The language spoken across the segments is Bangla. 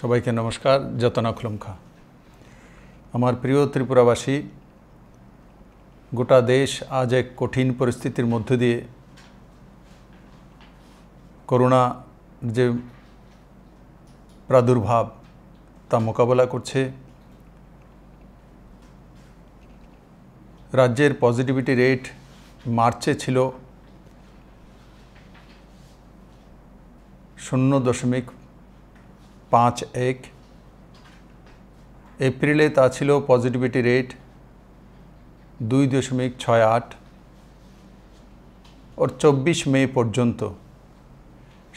সবাইকে নমস্কার যতনা খুলমখা আমার প্রিয় ত্রিপুরাবাসী গোটা দেশ আজ এক কঠিন পরিস্থিতির মধ্য দিয়ে করোনা যে প্রাদুর্ভাব তা মোকাবেলা করছে রাজ্যের পজিটিভিটি রেট মার্চে ছিল শূন্য দশমিক পাঁচ এক এপ্রিলে তা ছিল পজিটিভিটি রেট দুই দশমিক ছয় আট ওর চব্বিশ মে পর্যন্ত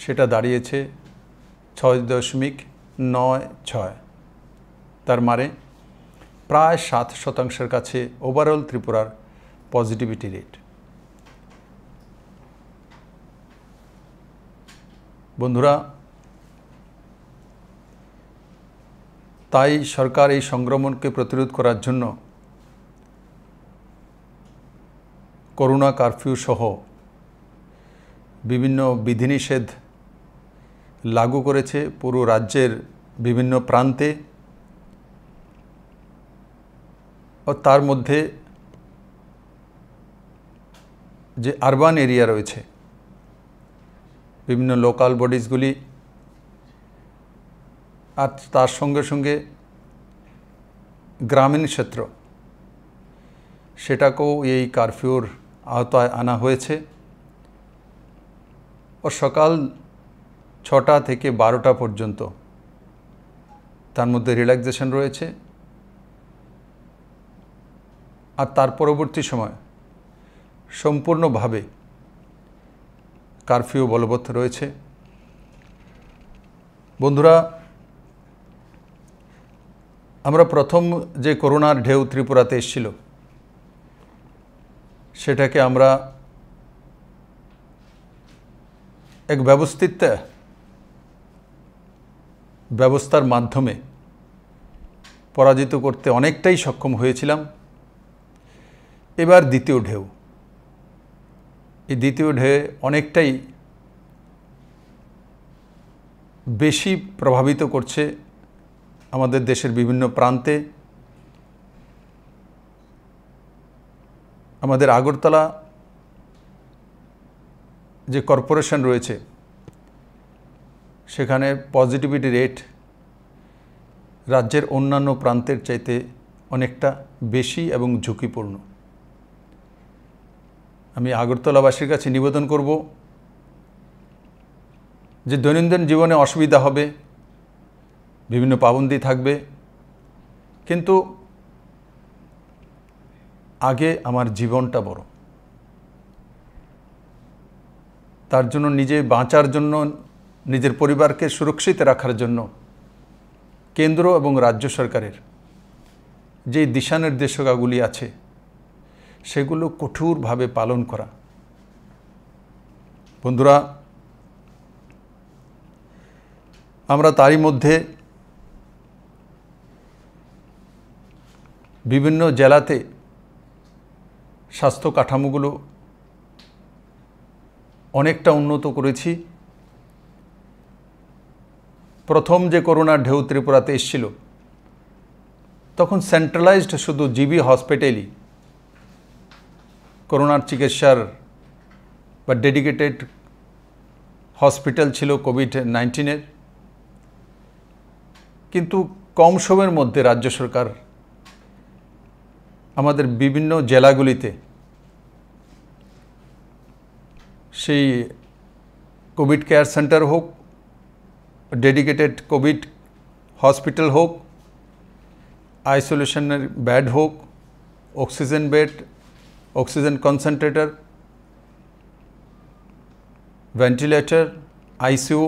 সেটা দাঁড়িয়েছে ছয় দশমিক নয় ছয় তার মানে প্রায় সাত শতাংশের কাছে ওভারঅল ত্রিপুরার পজিটিভিটি রেট বন্ধুরা তাই সরকার এই সংক্রমণকে প্রতিরোধ করার জন্য করোনা কারফিউ সহ বিভিন্ন বিধিনিষেধ লাগু করেছে পুরো রাজ্যের বিভিন্ন প্রান্তে ও তার মধ্যে যে আরবান এরিয়া রয়েছে বিভিন্ন লোকাল বডিজগুলি আর তার সঙ্গে সঙ্গে গ্রামীণ ক্ষেত্র সেটাকেও এই কারফিউর আওতায় আনা হয়েছে ও সকাল ছটা থেকে বারোটা পর্যন্ত তার মধ্যে রিল্যাক্সেশন রয়েছে আর তার পরবর্তী সময় সম্পূর্ণভাবে কারফিউ বলবৎ রয়েছে বন্ধুরা আমরা প্রথম যে করোনার ঢেউ ত্রিপুরাতে এসেছিল সেটাকে আমরা এক ব্যবস্থিত ব্যবস্থার মাধ্যমে পরাজিত করতে অনেকটাই সক্ষম হয়েছিলাম এবার দ্বিতীয় ঢেউ এই দ্বিতীয় ঢেউ অনেকটাই বেশি প্রভাবিত করছে আমাদের দেশের বিভিন্ন প্রান্তে আমাদের আগরতলা যে কর্পোরেশন রয়েছে সেখানে পজিটিভিটি রেট রাজ্যের অন্যান্য প্রান্তের চাইতে অনেকটা বেশি এবং ঝুঁকিপূর্ণ আমি আগরতলাবাসীর কাছে নিবেদন করব যে দৈনন্দিন জীবনে অসুবিধা হবে বিভিন্ন পাবন্দি থাকবে কিন্তু আগে আমার জীবনটা বড় তার জন্য নিজে বাঁচার জন্য নিজের পরিবারকে সুরক্ষিত রাখার জন্য কেন্দ্র এবং রাজ্য সরকারের যে দিশা নির্দেশিকাগুলি আছে সেগুলো কঠোরভাবে পালন করা বন্ধুরা আমরা তারই মধ্যে বিভিন্ন জেলাতে স্বাস্থ্য কাঠামোগুলো অনেকটা উন্নত করেছি প্রথম যে করোনার ঢেউ ত্রিপুরাতে এসেছিল তখন সেন্ট্রালাইজড শুধু জিবি হসপিটালই করোনার চিকিৎসার বা ডেডিকেটেড হসপিটাল ছিল কোভিড নাইন্টিনের কিন্তু কম সময়ের মধ্যে রাজ্য সরকার আমাদের বিভিন্ন জেলাগুলিতে সেই কোভিড কেয়ার সেন্টার হোক ডেডিকেটেড কোভিড হসপিটাল হোক আইসোলেশনের বেড হোক oxygen bed oxygen concentrator ventilator ICU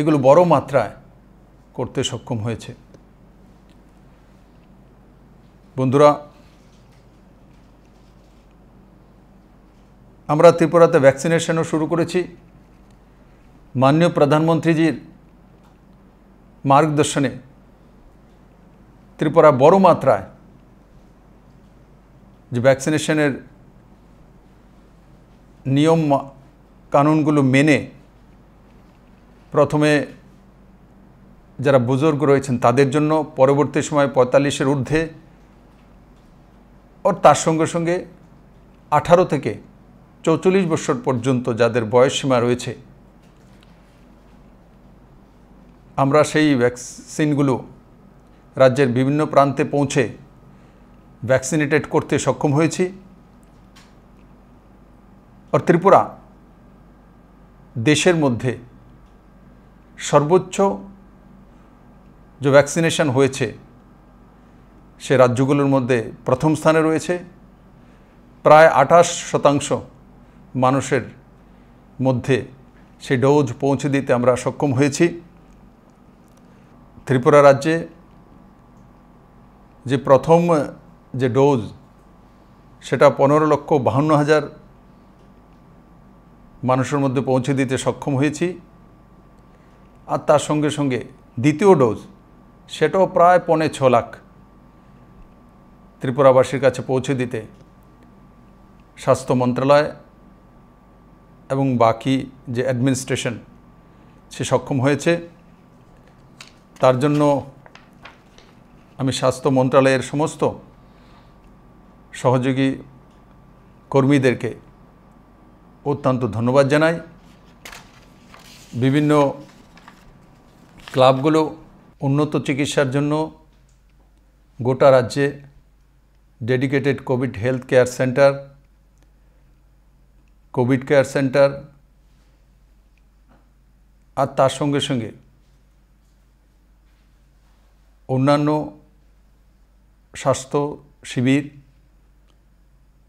এগুলো বড় মাত্রায় করতে সক্ষম হয়েছে বন্ধুরা আমরা ত্রিপুরাতে ভ্যাকসিনেশনও শুরু করেছি মাননীয় প্রধানমন্ত্রীজির মার্গদর্শনে ত্রিপুরা বড় মাত্রায় যে ভ্যাকসিনেশনের নিয়ম কানুনগুলো মেনে প্রথমে যারা বুজুর্গ রয়েছেন তাদের জন্য পরবর্তী সময় পঁয়তাল্লিশের ঊর্ধ্বে ওর তার সঙ্গে সঙ্গে আঠারো থেকে চৌচল্লিশ বছর পর্যন্ত যাদের বয়সসীমা রয়েছে আমরা সেই ভ্যাকসিনগুলো রাজ্যের বিভিন্ন প্রান্তে পৌঁছে ভ্যাকসিনেটেড করতে সক্ষম হয়েছি আর ত্রিপুরা দেশের মধ্যে সর্বোচ্চ যে ভ্যাকসিনেশন হয়েছে সে রাজ্যগুলোর মধ্যে প্রথম স্থানে রয়েছে প্রায় আঠাশ শতাংশ মানুষের মধ্যে সে ডোজ পৌঁছে দিতে আমরা সক্ষম হয়েছি ত্রিপুরা রাজ্যে যে প্রথম যে ডোজ সেটা পনেরো লক্ষ বাহান্ন হাজার মানুষের মধ্যে পৌঁছে দিতে সক্ষম হয়েছি আর তার সঙ্গে সঙ্গে দ্বিতীয় ডোজ সেটাও প্রায় পনে ছ লাখ ত্রিপুরাবাসীর কাছে পৌঁছে দিতে স্বাস্থ্য মন্ত্রণালয় এবং বাকি যে অ্যাডমিনিস্ট্রেশন সে সক্ষম হয়েছে তার জন্য আমি স্বাস্থ্য মন্ত্রণালয়ের সমস্ত সহযোগী কর্মীদেরকে অত্যন্ত ধন্যবাদ জানাই বিভিন্ন ক্লাবগুলো উন্নত চিকিৎসার জন্য গোটা রাজ্যে dedicated covid health care centre covid care centre আর তার সঙ্গে সঙ্গে অন্যান্য স্বাস্থ্য শিবির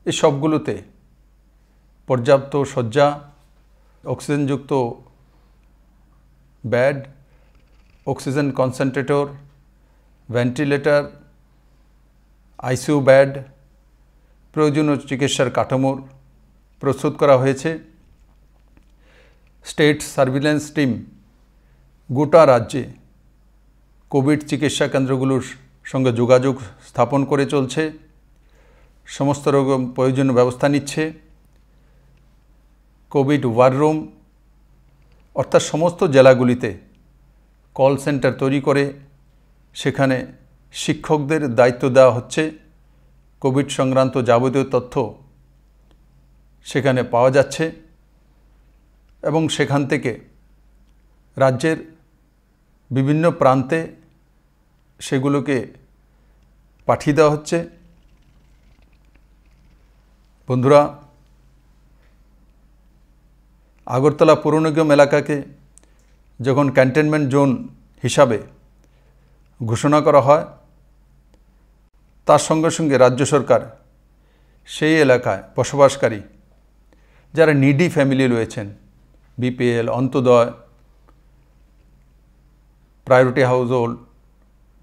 এই সবগুলোতে পর্যাপ্ত শয্যা অক্সিজেনযুক্ত bed oxygen concentrator ventilator ICU bed প্রয়োজনীয় চিকিৎসার কাঠামোর প্রস্তুত করা হয়েছে স্টেট সার্ভিলেন্স টিম গোটা রাজ্যে কোভিড চিকিৎসা কেন্দ্রগুলোর সঙ্গে যোগাযোগ স্থাপন করে চলছে সমস্ত রকম প্রয়োজনীয় ব্যবস্থা নিচ্ছে কোভিড ওয়ার রুম অর্থাৎ সমস্ত জেলাগুলিতে কল সেন্টার তৈরি করে সেখানে শিক্ষকদের দায়িত্ব দেওয়া হচ্ছে কোভিড সংক্রান্ত যাবতীয় তথ্য সেখানে পাওয়া যাচ্ছে এবং সেখান থেকে রাজ্যের বিভিন্ন প্রান্তে সেগুলোকে পাঠিয়ে দেওয়া হচ্ছে বন্ধুরা আগরতলা পৌর এলাকাকে যখন ক্যান্টেনমেন্ট জোন হিসাবে ঘোষণা করা হয় তার সঙ্গে সঙ্গে রাজ্য সরকার সেই এলাকায় বসবাসকারী যারা নিডি ফ্যামিলি রয়েছেন BPL Antyodaya priority household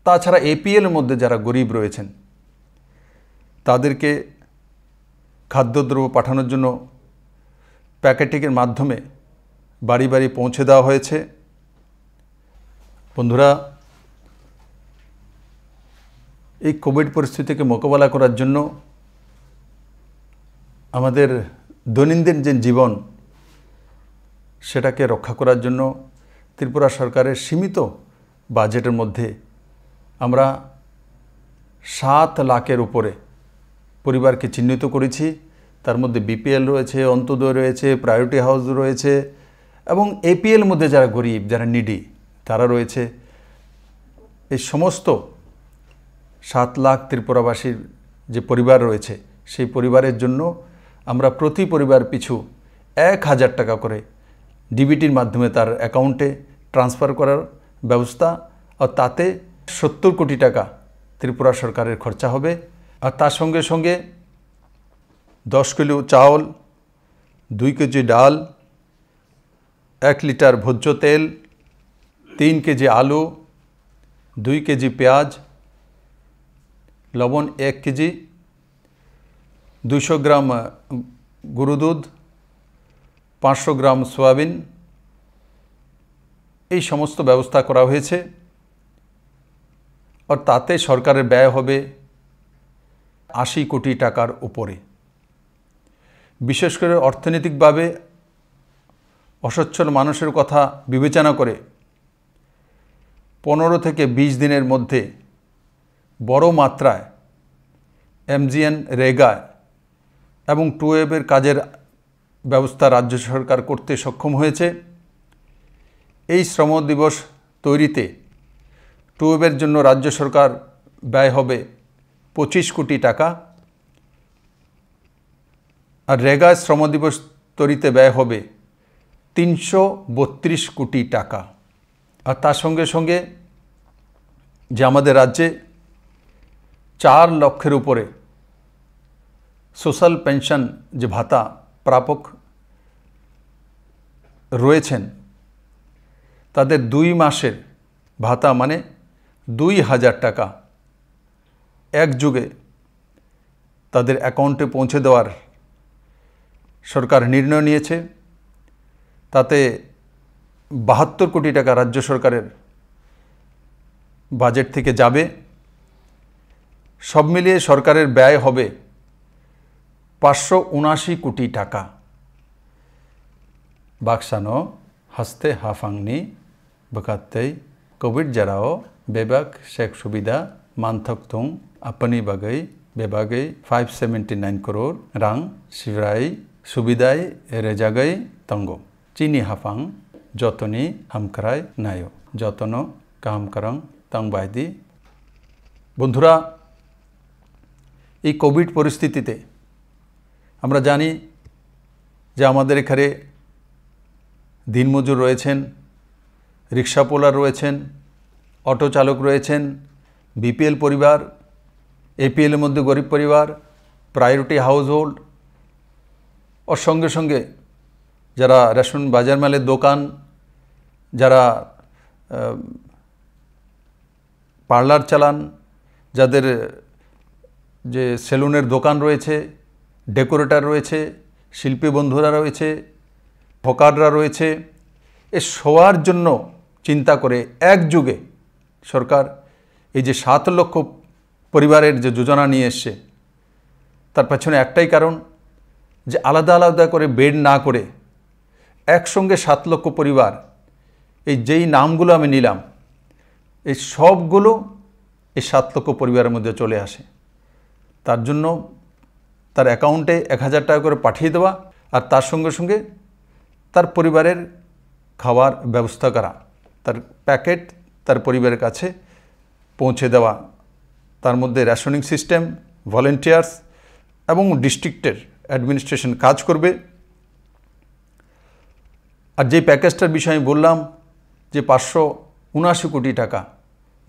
তাছাড়া এপিএলের মধ্যে যারা গরিব রয়েছেন তাদেরকে খাদ্যদ্রব্য পাঠানোর জন্য প্যাকেটিংয়ের মাধ্যমে বাড়ি বাড়ি পৌঁছে দেওয়া হয়েছে বন্ধুরা এই কোভিড পরিস্থিতিকে মোকাবেলা করার জন্য আমাদের দৈনন্দিন যে জীবন সেটাকে রক্ষা করার জন্য ত্রিপুরা সরকারের সীমিত বাজেটের মধ্যে আমরা সাত লাখের উপরে পরিবারকে চিহ্নিত করেছি তার মধ্যে বিপিএল রয়েছে অন্তোদয় রয়েছে প্রায়োরিটি হাউস রয়েছে এবং এপিএল মধ্যে যারা গরিব যারা নিডি তারা রয়েছে এই সমস্ত সাত লাখ ত্রিপুরাবাসীর যে পরিবার রয়েছে সেই পরিবারের জন্য আমরা প্রতি পরিবার পিছু এক হাজার টাকা করে ডিবিটির মাধ্যমে তার অ্যাকাউন্টে ট্রান্সফার করার ব্যবস্থা আর তাতে সত্তর কোটি টাকা ত্রিপুরা সরকারের খরচা হবে আর তার সঙ্গে সঙ্গে দশ কিলো চাউল দুই কেজি ডাল এক লিটার ভোজ্য তেল তিন কেজি আলু দুই কেজি পেঁয়াজ লবণ এক কেজি দুইশো গ্রাম গুরুদুধ পাঁচশো গ্রাম সোয়াবিন এই সমস্ত ব্যবস্থা করা হয়েছে আর তাতে সরকারের ব্যয় হবে আশি কোটি টাকার উপরে বিশেষ করে অর্থনৈতিকভাবে অসচ্ছল মানুষের কথা বিবেচনা করে পনেরো থেকে ২০ দিনের মধ্যে বড় মাত্রায় এমজিএন রেগায় এবং টুয়েবের কাজের ব্যবস্থা রাজ্য সরকার করতে সক্ষম হয়েছে এই শ্রম দিবস তৈরিতে টুয়েবের জন্য রাজ্য সরকার ব্যয় হবে পঁচিশ কোটি টাকা আর রেগায় শ্রম দিবস তৈরিতে ব্যয় হবে তিনশো কোটি টাকা আর তার সঙ্গে সঙ্গে যে আমাদের রাজ্যে চার লক্ষের উপরে সোশ্যাল পেনশন যে ভাতা প্রাপক রয়েছেন তাদের দুই মাসের ভাতা মানে দুই হাজার টাকা এক যুগে তাদের অ্যাকাউন্টে পৌঁছে দেওয়ার সরকার নির্ণয় নিয়েছে তাতে বাহাত্তর কোটি টাকা রাজ্য সরকারের বাজেট থেকে যাবে সব মিলিয়ে সরকারের ব্যয় হবে পাঁচশো উনাশি কোটি টাকা বাক্সানো হাসতে হাফাংনি বকাত্তেই কোভিড যারাও বেবাক শেখ সুবিধা মানথক তুং আপনি বাগেই বেবাগৈ ফাইভ সেভেন্টি নাইন করোর রাং শিবরাই সুবিধাই রেজাগাই তঙ্গ চিনি হাফাং যতনি হামকরাই নায় যতন কাহামকারং তং বাইদি বন্ধুরা এই কোভিড পরিস্থিতিতে আমরা জানি যে আমাদের এখানে দিনমজুর রয়েছেন রিক্সাপোলার রয়েছেন অটো চালক রয়েছেন বিপিএল পরিবার এপিএলের মধ্যে গরিব পরিবার প্রায়োরিটি হাউসহোল্ড ওর সঙ্গে সঙ্গে যারা রেশন বাজার মালের দোকান যারা পার্লার চালান যাদের যে সেলুনের দোকান রয়েছে ডেকোরেটর রয়েছে শিল্পী বন্ধুরা রয়েছে ফোকাররা রয়েছে এ সবার জন্য চিন্তা করে এক যুগে সরকার এই যে সাত লক্ষ পরিবারের যে যোজনা নিয়ে এসছে তার পেছনে একটাই কারণ যে আলাদা আলাদা করে বেড না করে একসঙ্গে সাত লক্ষ পরিবার এই যেই নামগুলো আমি নিলাম এই সবগুলো এই সাত লক্ষ পরিবারের মধ্যে চলে আসে তার জন্য তার অ্যাকাউন্টে এক হাজার টাকা করে পাঠিয়ে দেওয়া আর তার সঙ্গে সঙ্গে তার পরিবারের খাওয়ার ব্যবস্থা করা তার প্যাকেট তার পরিবারের কাছে পৌঁছে দেওয়া তার মধ্যে রেশনিং সিস্টেম ভলেন্টিয়ার্স এবং ডিস্ট্রিক্টের অ্যাডমিনিস্ট্রেশন কাজ করবে আর যে প্যাকেজটার বিষয়ে আমি বললাম যে পাঁচশো উনআশি কোটি টাকা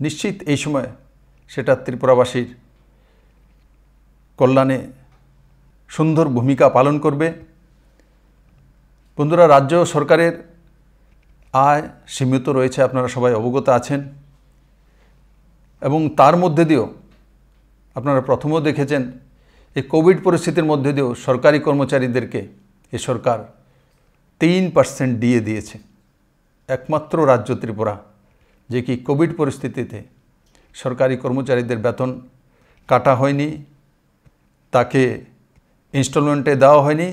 নিশ্চিত এই সময় সেটা ত্রিপুরাবাসীর কল্যাণে সুন্দর ভূমিকা পালন করবে বন্ধুরা রাজ্য সরকারের আয় সীমিত রয়েছে আপনারা সবাই অবগত আছেন এবং তার মধ্যে দিয়েও আপনারা প্রথমেও দেখেছেন এই কোভিড পরিস্থিতির মধ্যে দিয়েও সরকারি কর্মচারীদেরকে এ সরকার তিন পার্সেন্ট দিয়ে দিয়েছে একমাত্র রাজ্য ত্রিপুরা যে কি কোভিড পরিস্থিতিতে সরকারি কর্মচারীদের বেতন কাটা হয়নি তাকে ইনস্টলমেন্টে দেওয়া হয়নি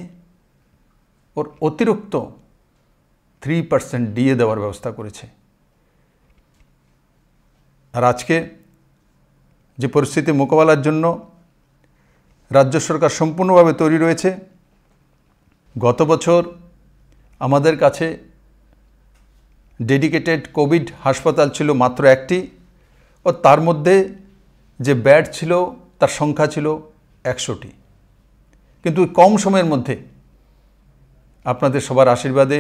ওর অতিরিক্ত থ্রি পার্সেন্ট ডিএ দেওয়ার ব্যবস্থা করেছে আর আজকে যে পরিস্থিতি মোকাবেলার জন্য রাজ্য সরকার সম্পূর্ণভাবে তৈরি রয়েছে গত বছর আমাদের কাছে ডেডিকেটেড কোভিড হাসপাতাল ছিল মাত্র একটি ও তার মধ্যে যে ব্যাড ছিল তার সংখ্যা ছিল একশোটি কিন্তু কম সময়ের মধ্যে আপনাদের সবার আশীর্বাদে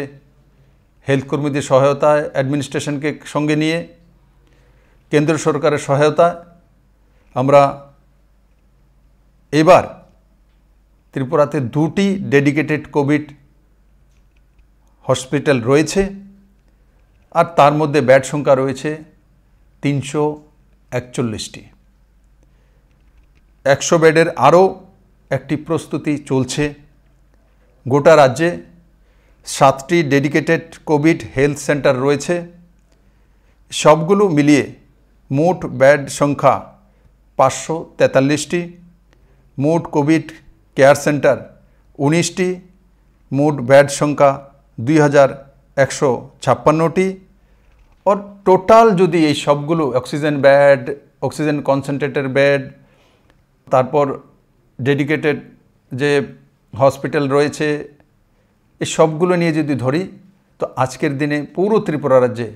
হেলথ কর্মীদের সহায়তায় অ্যাডমিনিস্ট্রেশনকে সঙ্গে নিয়ে কেন্দ্র সরকারের সহায়তা আমরা এবার ত্রিপুরাতে দুটি ডেডিকেটেড কোভিড হসপিটাল রয়েছে আর তার মধ্যে ব্যাড সংখ্যা রয়েছে তিনশো একচল্লিশটি একশো বেডের আরও একটি প্রস্তুতি চলছে গোটা রাজ্যে সাতটি ডেডিকেটেড কোভিড হেলথ সেন্টার রয়েছে সবগুলো মিলিয়ে মোট বেড সংখ্যা পাঁচশো তেতাল্লিশটি মোট কোভিড কেয়ার সেন্টার উনিশটি মোট বেড সংখ্যা দুই হাজার একশো ছাপ্পান্নটি ও টোটাল যদি এই সবগুলো oxygen bed oxygen concentrator bed তারপর ডেডিকেটেড যে হসপিটাল রয়েছে এই সবগুলো নিয়ে যদি ধরি তো আজকের দিনে পুরো ত্রিপুরা রাজ্যে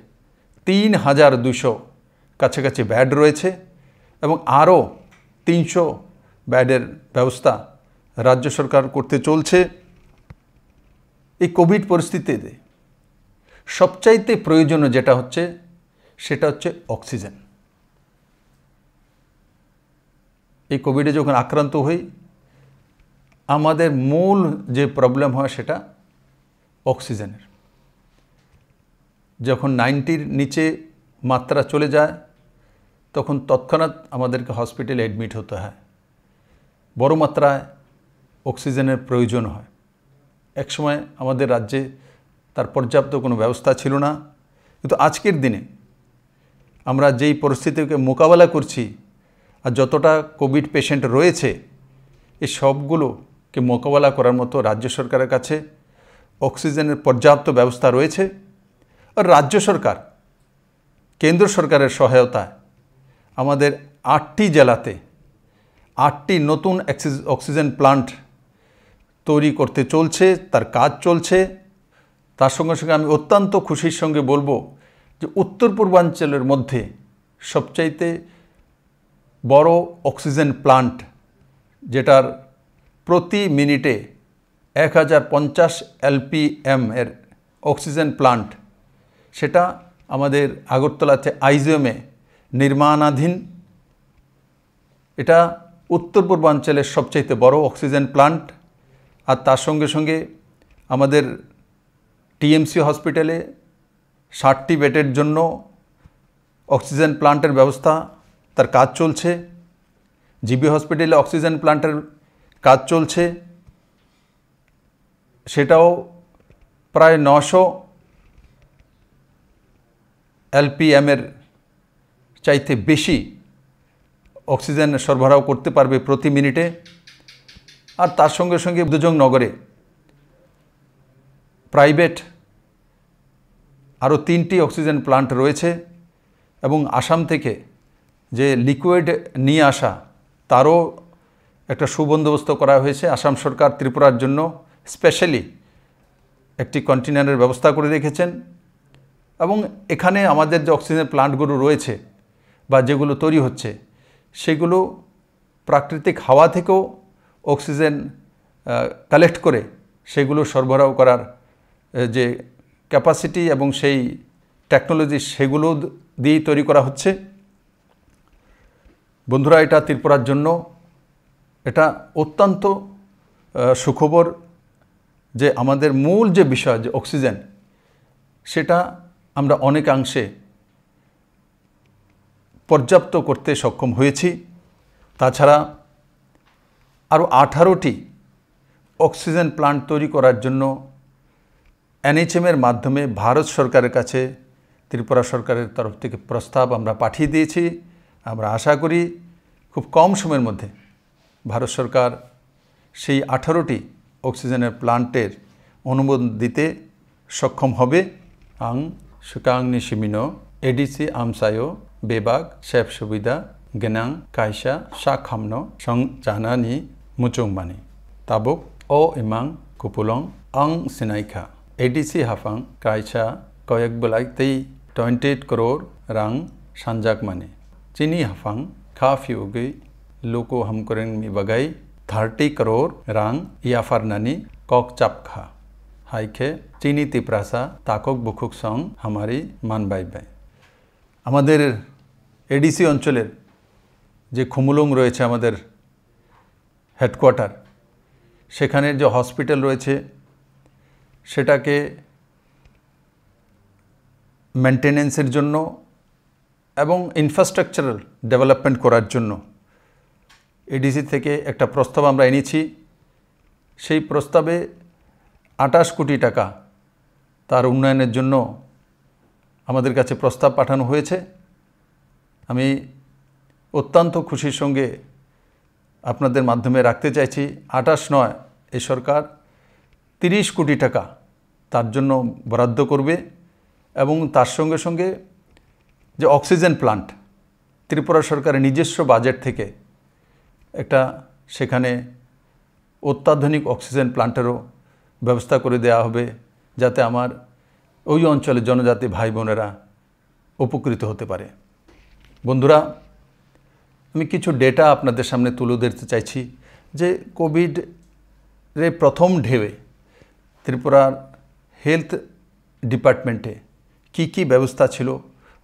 তিন হাজার দুশো কাছাকাছি ব্যাড রয়েছে এবং আরও তিনশো ব্যাডের ব্যবস্থা রাজ্য সরকার করতে চলছে এই কোভিড পরিস্থিতিতে সবচাইতে প্রয়োজনীয় যেটা হচ্ছে সেটা হচ্ছে অক্সিজেন এই কোভিডে যখন আক্রান্ত হই আমাদের মূল যে প্রবলেম হয় সেটা অক্সিজেনের যখন নাইনটির নিচে মাত্রা চলে যায় তখন তৎক্ষণাৎ আমাদেরকে হসপিটালে অ্যাডমিট হতে হয় বড় মাত্রায় অক্সিজেনের প্রয়োজন হয় একসময় আমাদের রাজ্যে তার পর্যাপ্ত কোনো ব্যবস্থা ছিল না কিন্তু আজকের দিনে আমরা যেই পরিস্থিতিকে মোকাবেলা করছি আর যতটা কোভিড পেশেন্ট রয়েছে এই সবগুলোকে মোকাবেলা করার মতো রাজ্য সরকারের কাছে অক্সিজেনের পর্যাপ্ত ব্যবস্থা রয়েছে আর রাজ্য সরকার কেন্দ্র সরকারের সহায়তায় আমাদের আটটি জেলাতে আটটি নতুন অক্সিজেন প্লান্ট তৈরি করতে চলছে তার কাজ চলছে তার সঙ্গে সঙ্গে আমি অত্যন্ত খুশির সঙ্গে বলবো যে উত্তর পূর্বাঞ্চলের মধ্যে সবচাইতে বড় অক্সিজেন প্লান্ট যেটার প্রতি মিনিটে এক হাজার পঞ্চাশ এলপিএম এর অক্সিজেন প্লান্ট সেটা আমাদের আগরতলাতে আইজিএমে নির্মাণাধীন এটা উত্তর পূর্বাঞ্চলের সবচাইতে বড় অক্সিজেন প্লান্ট আর তার সঙ্গে সঙ্গে আমাদের টিএমসি হসপিটালে ষাটটি বেডের জন্য অক্সিজেন প্লান্টের ব্যবস্থা তার কাজ চলছে জিবি হসপিটালে অক্সিজেন প্লান্টের কাজ চলছে সেটাও প্রায় নশো এলপিএমের চাইতে বেশি অক্সিজেন সরবরাহ করতে পারবে প্রতি মিনিটে আর তার সঙ্গে সঙ্গে দুজং নগরে প্রাইভেট আরও তিনটি অক্সিজেন প্লান্ট রয়েছে এবং আসাম থেকে যে লিকুইড নিয়ে আসা তারও একটা সুবন্দোবস্ত করা হয়েছে আসাম সরকার ত্রিপুরার জন্য স্পেশালি একটি কন্টেনারের ব্যবস্থা করে রেখেছেন এবং এখানে আমাদের যে অক্সিজেন প্লান্টগুলো রয়েছে বা যেগুলো তৈরি হচ্ছে সেগুলো প্রাকৃতিক হাওয়া থেকেও অক্সিজেন কালেক্ট করে সেগুলো সরবরাহ করার যে ক্যাপাসিটি এবং সেই টেকনোলজি সেগুলো দিয়েই তৈরি করা হচ্ছে বন্ধুরা এটা ত্রিপুরার জন্য এটা অত্যন্ত সুখবর যে আমাদের মূল যে বিষয় যে অক্সিজেন সেটা আমরা অনেকাংশে পর্যাপ্ত করতে সক্ষম হয়েছি তাছাড়া আরও আঠারোটি অক্সিজেন প্লান্ট তৈরি করার জন্য এনএইচএমের মাধ্যমে ভারত সরকারের কাছে ত্রিপুরা সরকারের তরফ থেকে প্রস্তাব আমরা পাঠিয়ে দিয়েছি আমরা আশা করি খুব কম সময়ের মধ্যে ভারত সরকার সেই আঠারোটি অক্সিজেনের প্লান্টের অনুমোদন দিতে সক্ষম হবে আং সুকাংনি সিমিন এডিসি আমসায়ো বেবাগ শেফ সুবিধা গেনাং কাইসা খামন সং জানানি মুচুংমানি তাবুক ও ইমাং কুপুলং আং সিনাইখা এডিসি হাফাং কাইসা কয়েক বেলাইতেই টোয়েন্টি এইট করোড় রাং সানজাক মানে চিনি হাফাং খা उगई লুকো हमकुरेंग मी থার্টি করোর करोड़ रांग याफर ननी कॉक चप खा হাইখে চিনি তিপ্রাসা তাকক বুকুক সং হামারি মান বাই বাই আমাদের এডিসি অঞ্চলের যে খুমুলং রয়েছে আমাদের হেডকোয়ার্টার সেখানের যে হসপিটাল রয়েছে সেটাকে মেনটেনেন্সের জন্য এবং ইনফ্রাস্ট্রাকচারাল ডেভেলপমেন্ট করার জন্য এডিসি থেকে একটা প্রস্তাব আমরা এনেছি সেই প্রস্তাবে আটাশ কোটি টাকা তার উন্নয়নের জন্য আমাদের কাছে প্রস্তাব পাঠানো হয়েছে আমি অত্যন্ত খুশির সঙ্গে আপনাদের মাধ্যমে রাখতে চাইছি আটাশ নয় এই সরকার তিরিশ কোটি টাকা তার জন্য বরাদ্দ করবে এবং তার সঙ্গে সঙ্গে যে অক্সিজেন প্লান্ট ত্রিপুরা সরকারের নিজস্ব বাজেট থেকে একটা সেখানে অত্যাধুনিক অক্সিজেন প্লান্টেরও ব্যবস্থা করে দেয়া হবে যাতে আমার ওই অঞ্চলের জনজাতি ভাই বোনেরা উপকৃত হতে পারে বন্ধুরা আমি কিছু ডেটা আপনাদের সামনে তুলে ধরতে চাইছি যে কোভিড রে প্রথম ঢেউয়ে ত্রিপুরার হেলথ ডিপার্টমেন্টে কি কি ব্যবস্থা ছিল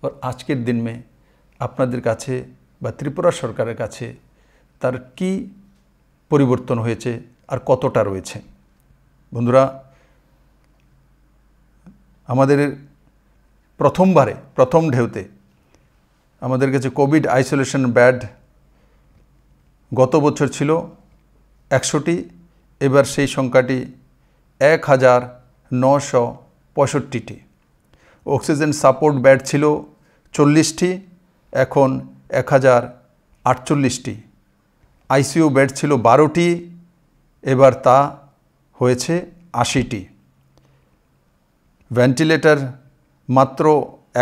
और आज के दिन আপনাদের কাছে বা ত্রিপুরা সরকারের কাছে তার কি পরিবর্তন হয়েছে আর কতটা রয়েছে বন্ধুরা আমাদের প্রথমবারে প্রথম ঢেউতে আমাদের কাছে কোভিড আইসোলেশন ব্যাড গত বছর ছিল একশোটি এবার সেই সংখ্যাটি এক হাজার নশো পঁয়ষট্টিটি অক্সিজেন সাপোর্ট ব্যাড ছিল চল্লিশটি এখন এক হাজার আটচল্লিশটি আইসিইউ ব্যাড ছিল বারোটি এবার তা হয়েছে আশিটি ভেন্টিলেটার মাত্র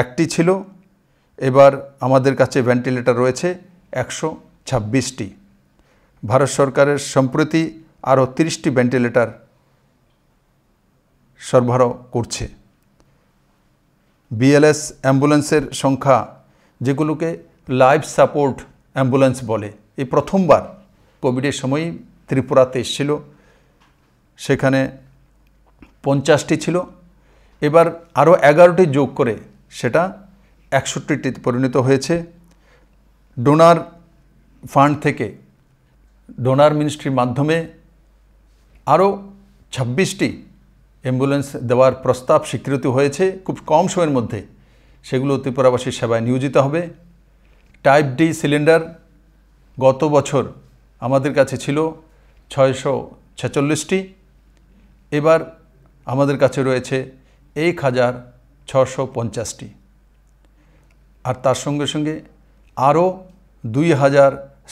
একটি ছিল এবার আমাদের কাছে ভেন্টিলেটার রয়েছে একশো ছাব্বিশটি ভারত সরকারের সম্প্রতি আরও তিরিশটি ভেন্টিলেটার সরবরাহ করছে বিএলএস অ্যাম্বুলেন্সের সংখ্যা যেগুলোকে লাইফ সাপোর্ট অ্যাম্বুলেন্স বলে এই প্রথমবার কোভিডের সময়ই ত্রিপুরাতে এসেছিল সেখানে পঞ্চাশটি ছিল এবার আরও এগারোটি যোগ করে সেটা একষট্টিতে পরিণত হয়েছে ডোনার ফান্ড থেকে ডোনার মিনিস্ট্রির মাধ্যমে আরও ছাব্বিশটি অ্যাম্বুলেন্স দেওয়ার প্রস্তাব স্বীকৃত হয়েছে খুব কম সময়ের মধ্যে সেগুলো ত্রিপুরাবাসীর সেবায় নিয়োজিত হবে টাইপ ডি সিলিন্ডার গত বছর আমাদের কাছে ছিল ছয়শো ছেচল্লিশটি এবার আমাদের কাছে রয়েছে এক হাজার ছশো পঞ্চাশটি আর তার সঙ্গে সঙ্গে আরও দুই হাজার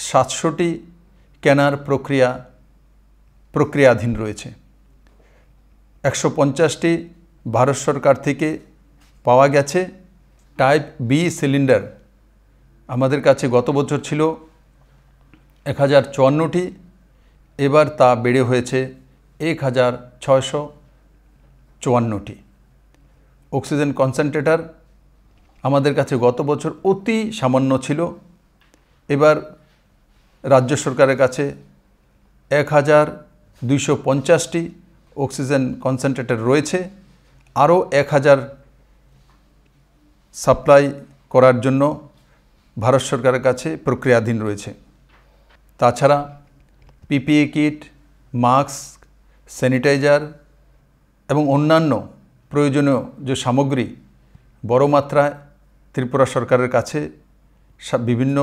সাতশোটি কেনার প্রক্রিয়া প্রক্রিয়াধীন রয়েছে একশো পঞ্চাশটি ভারত সরকার থেকে পাওয়া গেছে টাইপ বি সিলিন্ডার আমাদের কাছে গত বছর ছিল এক হাজার চুয়ান্নটি এবার তা বেড়ে হয়েছে এক হাজার ছয়শো চুয়ান্নটি অক্সিজেন কনসেনট্রেটার আমাদের কাছে গত বছর অতি সামান্য ছিল এবার রাজ্য সরকারের কাছে এক হাজার দুইশো পঞ্চাশটি অক্সিজেন কনসেন্ট্রেটার রয়েছে আরও এক হাজার সাপ্লাই করার জন্য ভারত সরকারের কাছে প্রক্রিয়াধীন রয়েছে তাছাড়া পিপিএ কিট মাস্ক স্যানিটাইজার এবং অন্যান্য প্রয়োজনীয় যে সামগ্রী বড় মাত্রায় ত্রিপুরা সরকারের কাছে বিভিন্ন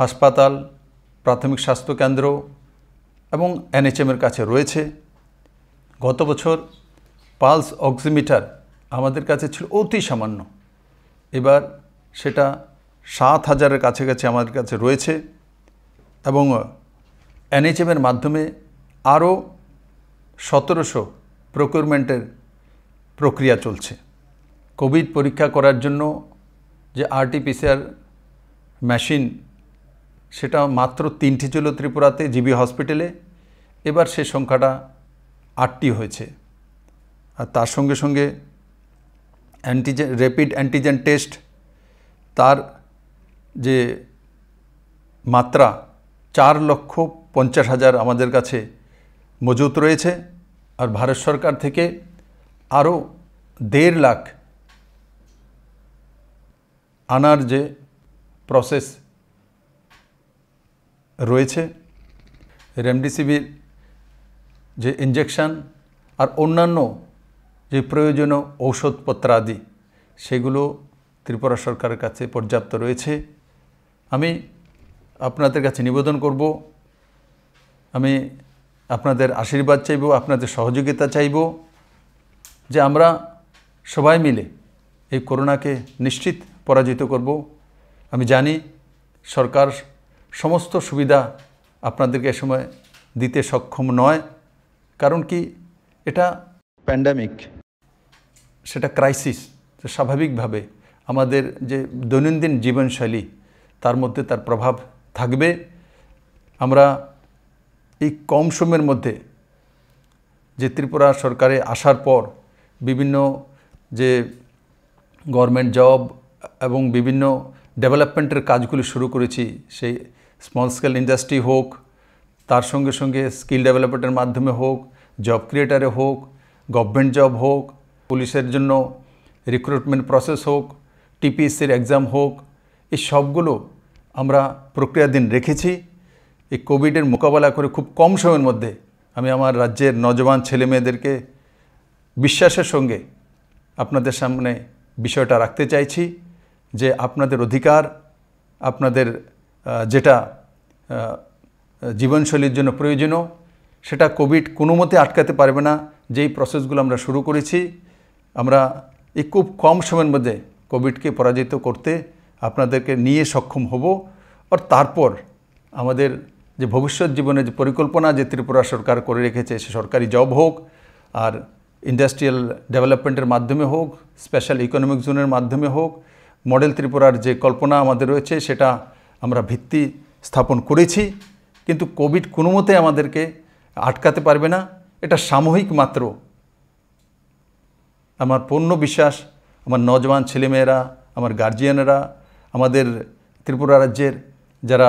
হাসপাতাল প্রাথমিক স্বাস্থ্যকেন্দ্র এবং এনএচএমের কাছে রয়েছে গত বছর পালস অক্সিমিটার আমাদের কাছে ছিল অতি সামান্য এবার সেটা সাত হাজারের কাছাকাছি আমাদের কাছে রয়েছে এবং এনএইচএমের মাধ্যমে আরও সতেরোশো প্রকিউরমেন্টের প্রক্রিয়া চলছে কোভিড পরীক্ষা করার জন্য যে আরটিপিসিআর মেশিন সেটা মাত্র তিনটি ছিল ত্রিপুরাতে জিবি হসপিটালে এবার সে সংখ্যাটা আটটি হয়েছে আর তার সঙ্গে সঙ্গে অ্যান্টিজেন র্যাপিড অ্যান্টিজেন টেস্ট তার যে মাত্রা চার লক্ষ পঞ্চাশ হাজার আমাদের কাছে মজুত রয়েছে আর ভারত সরকার থেকে আরও দেড় লাখ আনার যে প্রসেস রয়েছে রেমডিসিভির যে ইঞ্জেকশান আর অন্যান্য যে প্রয়োজনীয় ঔষধপত্র আদি সেগুলো ত্রিপুরা সরকারের কাছে পর্যাপ্ত রয়েছে আমি আপনাদের কাছে নিবেদন করব আমি আপনাদের আশীর্বাদ চাইব আপনাদের সহযোগিতা চাইব যে আমরা সবাই মিলে এই করোনাকে নিশ্চিত পরাজিত করব আমি জানি সরকার সমস্ত সুবিধা আপনাদেরকে এ সময় দিতে সক্ষম নয় কারণ কি এটা প্যান্ডামিক সেটা ক্রাইসিস স্বাভাবিকভাবে আমাদের যে দৈনন্দিন জীবনশৈলী তার মধ্যে তার প্রভাব থাকবে আমরা এই কম সময়ের মধ্যে যে ত্রিপুরা সরকারে আসার পর বিভিন্ন যে গভর্নমেন্ট জব এবং বিভিন্ন ডেভেলপমেন্টের কাজগুলি শুরু করেছি সেই স্মল স্কেল ইন্ডাস্ট্রি হোক তার সঙ্গে সঙ্গে স্কিল ডেভেলপমেন্টের মাধ্যমে হোক জব ক্রিয়েটারে হোক গভর্নমেন্ট জব হোক পুলিশের জন্য রিক্রুটমেন্ট প্রসেস হোক টিপিএসসির এক্সাম হোক এই সবগুলো আমরা প্রক্রিয়াধীন রেখেছি এই কোভিডের মোকাবেলা করে খুব কম সময়ের মধ্যে আমি আমার রাজ্যের ছেলে ছেলেমেয়েদেরকে বিশ্বাসের সঙ্গে আপনাদের সামনে বিষয়টা রাখতে চাইছি যে আপনাদের অধিকার আপনাদের যেটা জীবনশৈলীর জন্য প্রয়োজনীয় সেটা কোভিড কোনো মতে আটকাতে পারবে না যেই প্রসেসগুলো আমরা শুরু করেছি আমরা এই খুব কম সময়ের মধ্যে কোভিডকে পরাজিত করতে আপনাদেরকে নিয়ে সক্ষম হব আর তারপর আমাদের যে ভবিষ্যৎ জীবনের যে পরিকল্পনা যে ত্রিপুরা সরকার করে রেখেছে সে সরকারি জব হোক আর ইন্ডাস্ট্রিয়াল ডেভেলপমেন্টের মাধ্যমে হোক স্পেশাল ইকোনমিক জোনের মাধ্যমে হোক মডেল ত্রিপুরার যে কল্পনা আমাদের রয়েছে সেটা আমরা ভিত্তি স্থাপন করেছি কিন্তু কোভিড কোনো মতে আমাদেরকে আটকাতে পারবে না এটা সাময়িক মাত্র আমার পূর্ণ বিশ্বাস আমার নজওয়ান ছেলেমেয়েরা আমার গার্জিয়ানরা আমাদের ত্রিপুরা রাজ্যের যারা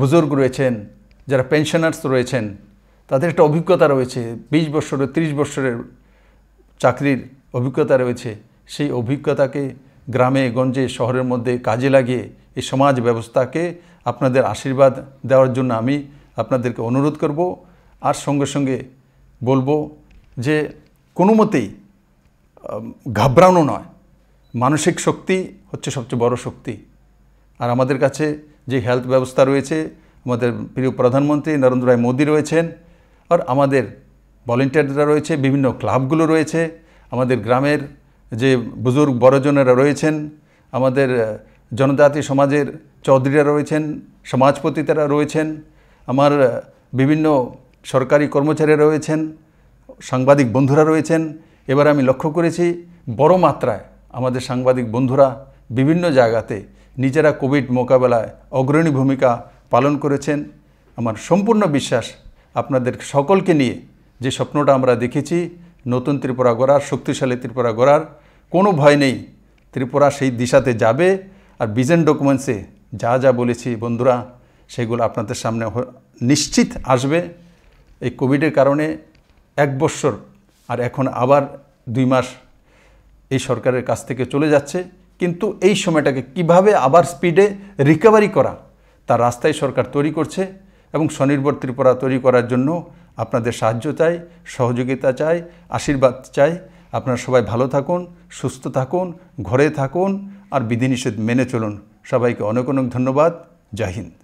বুজুর্গ রয়েছেন যারা পেনশনার্স রয়েছেন তাদের একটা অভিজ্ঞতা রয়েছে বিশ বছরের ৩০ বছরের চাকরির অভিজ্ঞতা রয়েছে সেই অভিজ্ঞতাকে গ্রামে গঞ্জে শহরের মধ্যে কাজে লাগিয়ে এই সমাজ ব্যবস্থাকে আপনাদের আশীর্বাদ দেওয়ার জন্য আমি আপনাদেরকে অনুরোধ করব আর সঙ্গে সঙ্গে বলবো যে কোনো মতেই ঘাবড়ানো নয় মানসিক শক্তি হচ্ছে সবচেয়ে বড় শক্তি আর আমাদের কাছে যে হেলথ ব্যবস্থা রয়েছে আমাদের প্রিয় প্রধানমন্ত্রী নরেন্দ্র রায় মোদী রয়েছেন আর আমাদের ভলেন্টিয়াররা রয়েছে বিভিন্ন ক্লাবগুলো রয়েছে আমাদের গ্রামের যে বুজুর্গ বড়জনেরা রয়েছেন আমাদের জনজাতি সমাজের চৌধুরীরা রয়েছেন সমাজপতিতারা রয়েছেন আমার বিভিন্ন সরকারি কর্মচারী রয়েছেন সাংবাদিক বন্ধুরা রয়েছেন এবার আমি লক্ষ্য করেছি বড় মাত্রায় আমাদের সাংবাদিক বন্ধুরা বিভিন্ন জায়গাতে নিজেরা কোভিড মোকাবেলায় অগ্রণী ভূমিকা পালন করেছেন আমার সম্পূর্ণ বিশ্বাস আপনাদের সকলকে নিয়ে যে স্বপ্নটা আমরা দেখেছি নতুন ত্রিপুরা গড়ার শক্তিশালী ত্রিপুরা গড়ার কোনো ভয় নেই ত্রিপুরা সেই দিশাতে যাবে আর বিজন ডকুমেন্টসে যা যা বলেছি বন্ধুরা সেগুলো আপনাদের সামনে নিশ্চিত আসবে এই কোভিডের কারণে এক বছর আর এখন আবার দুই মাস এই সরকারের কাছ থেকে চলে যাচ্ছে কিন্তু এই সময়টাকে কিভাবে আবার স্পিডে রিকভারি করা তার রাস্তায় সরকার তৈরি করছে এবং স্বনির্ভর ত্রিপুরা তৈরি করার জন্য আপনাদের সাহায্য চাই সহযোগিতা চাই আশীর্বাদ চাই আপনারা সবাই ভালো থাকুন সুস্থ থাকুন ঘরে থাকুন আর বিধিনিষেধ মেনে চলুন সবাইকে অনেক অনেক ধন্যবাদ জাহিন্দ